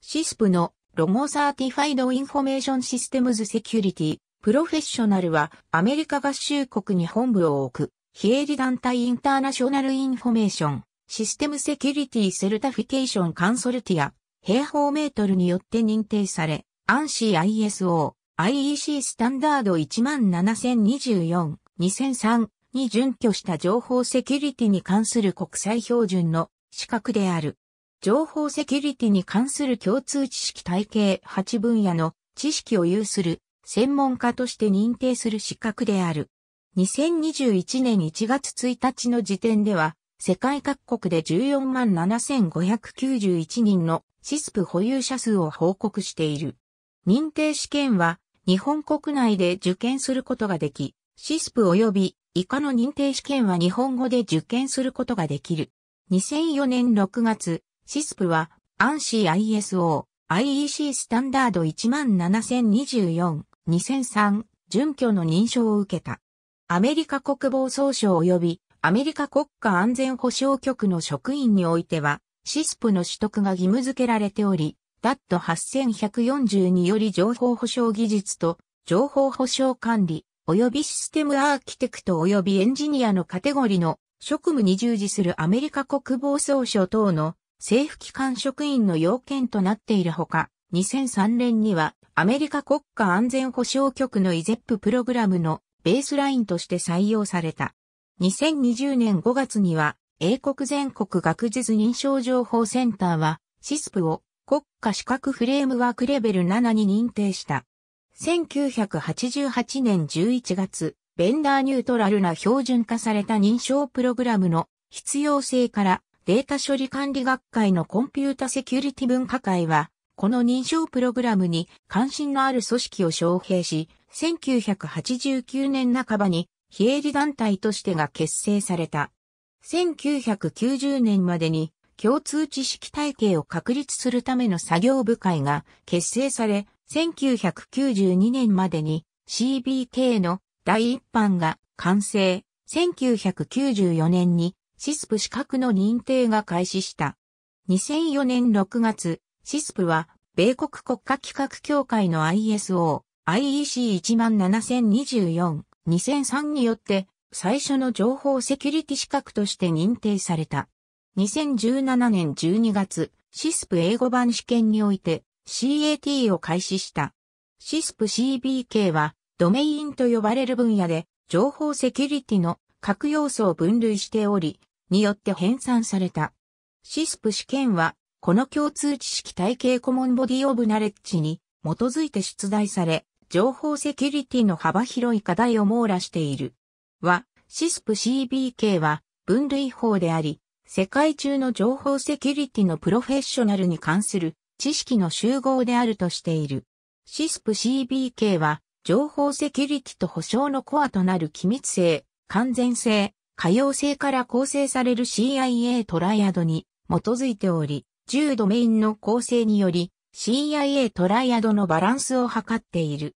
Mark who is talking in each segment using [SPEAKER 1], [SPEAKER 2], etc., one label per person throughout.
[SPEAKER 1] シスプのロゴサーティファイドインフォメーションシステムズセキュリティプロフェッショナルはアメリカ合衆国に本部を置く非営利団体インターナショナルインフォメーションシステムセキュリティセルタフィケーションカンソルティア平方メートルによって認定され ANSI ISO IEC スタンダード17024 2003に準拠した情報セキュリティに関する国際標準の資格である。情報セキュリティに関する共通知識体系8分野の知識を有する専門家として認定する資格である。2021年1月1日の時点では、世界各国で14万7591人のシスプ保有者数を報告している。認定試験は日本国内で受験することができ、シスプ及び以下の認定試験は日本語で受験することができる。2004年6月、シスプは、アンシー ISO、IEC スタンダード17024、2003、準拠の認証を受けた。アメリカ国防総省及びアメリカ国家安全保障局の職員においては、シスプの取得が義務付けられており、DAT8142 より情報保障技術と情報保障管理及びシステムアーキテクト及びエンジニアのカテゴリの職務に従事するアメリカ国防総省等の政府機関職員の要件となっているほか、2003年にはアメリカ国家安全保障局のイゼッププログラムのベースラインとして採用された。2020年5月には英国全国学術認証情報センターはシスプを国家資格フレームワークレベル7に認定した。1988年11月、ベンダーニュートラルな標準化された認証プログラムの必要性からデータ処理管理学会のコンピュータセキュリティ分科会は、この認証プログラムに関心のある組織を招聘し、1989年半ばに非営利団体としてが結成された。1990年までに共通知識体系を確立するための作業部会が結成され、1992年までに CBK の第一版が完成。1994年にシスプ資格の認定が開始した。2004年6月、シスプは、米国国家規格協会の ISO、IEC17024、2003によって、最初の情報セキュリティ資格として認定された。2017年12月、シスプ英語版試験において CAT を開始した。シスプ CBK はドメインと呼ばれる分野で情報セキュリティの各要素を分類しており、によって編纂された。シスプ試験は、この共通知識体系コモンボディオブナレッジに基づいて出題され、情報セキュリティの幅広い課題を網羅している。は、シスプ CBK は分類法であり、世界中の情報セキュリティのプロフェッショナルに関する知識の集合であるとしている。シスプ CBK は情報セキュリティと保障のコアとなる機密性、完全性、可用性から構成される CIA トライアドに基づいており、10ドメインの構成により CIA トライアドのバランスを図っている。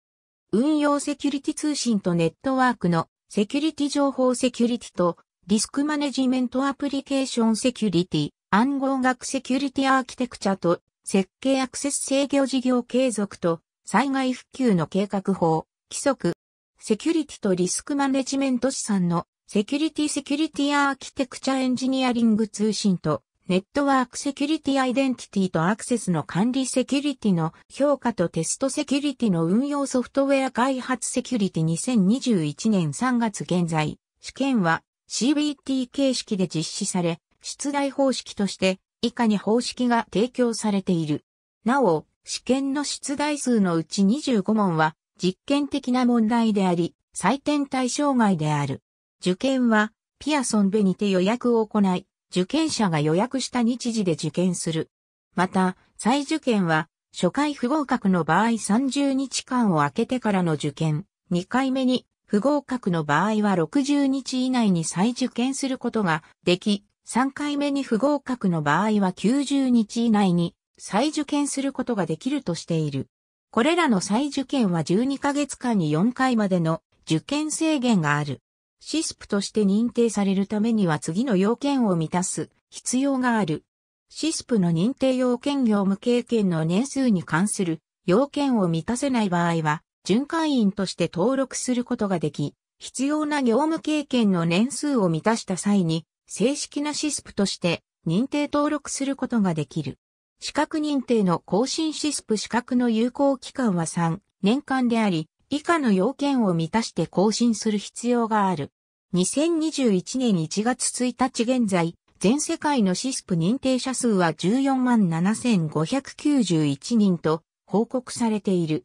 [SPEAKER 1] 運用セキュリティ通信とネットワークのセキュリティ情報セキュリティとリスクマネジメントアプリケーションセキュリティ、暗号学セキュリティアーキテクチャと設計アクセス制御事業継続と災害復旧の計画法、規則、セキュリティとリスクマネジメント資産のセキュリティセキュリティアーキテクチャエンジニアリング通信とネットワークセキュリティアイデンティティとアクセスの管理セキュリティの評価とテストセキュリティの運用ソフトウェア開発セキュリティ2021年3月現在、試験は CBT 形式で実施され、出題方式として以下に方式が提供されている。なお、試験の出題数のうち25問は実験的な問題であり、採点対象外である。受験は、ピアソンベにて予約を行い、受験者が予約した日時で受験する。また、再受験は、初回不合格の場合30日間を空けてからの受験、2回目に不合格の場合は60日以内に再受験することができ、3回目に不合格の場合は90日以内に再受験することができるとしている。これらの再受験は12ヶ月間に4回までの受験制限がある。シスプとして認定されるためには次の要件を満たす必要がある。シスプの認定要件業務経験の年数に関する要件を満たせない場合は、巡回員として登録することができ、必要な業務経験の年数を満たした際に、正式なシスプとして認定登録することができる。資格認定の更新シスプ資格の有効期間は3年間であり、以下の要件を満たして更新する必要がある。2021年1月1日現在、全世界のシスプ認定者数は14万7591人と報告されている。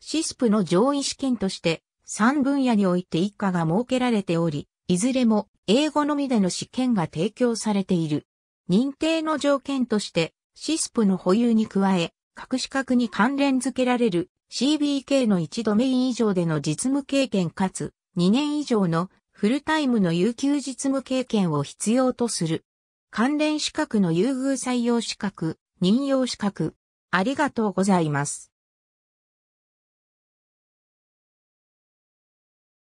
[SPEAKER 1] シスプの上位試験として3分野において一課が設けられており、いずれも英語のみでの試験が提供されている。認定の条件としてシスプの保有に加え、各資格に関連付けられる CBK の1度メイン以上での実務経験かつ2年以上のフルタイムの有給実務経験を必要とする。関連資格の優遇採用資格、任用資格。ありがとうございます。